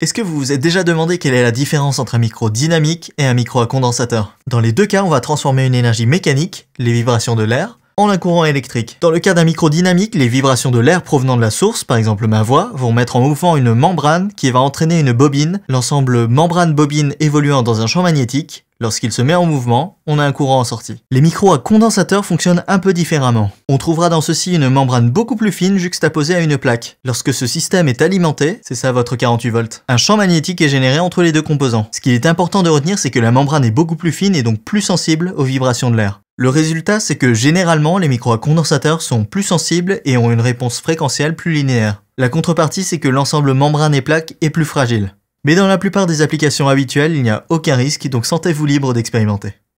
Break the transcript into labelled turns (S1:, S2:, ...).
S1: Est-ce que vous vous êtes déjà demandé quelle est la différence entre un micro dynamique et un micro à condensateur Dans les deux cas, on va transformer une énergie mécanique, les vibrations de l'air, en un courant électrique. Dans le cas d'un micro dynamique, les vibrations de l'air provenant de la source, par exemple ma voix, vont mettre en mouvement une membrane qui va entraîner une bobine, l'ensemble membrane-bobine évoluant dans un champ magnétique, Lorsqu'il se met en mouvement, on a un courant en sortie. Les micros à condensateur fonctionnent un peu différemment. On trouvera dans ceux-ci une membrane beaucoup plus fine juxtaposée à une plaque. Lorsque ce système est alimenté, c'est ça votre 48 volts, un champ magnétique est généré entre les deux composants. Ce qu'il est important de retenir, c'est que la membrane est beaucoup plus fine et donc plus sensible aux vibrations de l'air. Le résultat, c'est que généralement, les micros à condensateurs sont plus sensibles et ont une réponse fréquentielle plus linéaire. La contrepartie, c'est que l'ensemble membrane et plaque est plus fragile. Mais dans la plupart des applications habituelles, il n'y a aucun risque, donc sentez-vous libre d'expérimenter.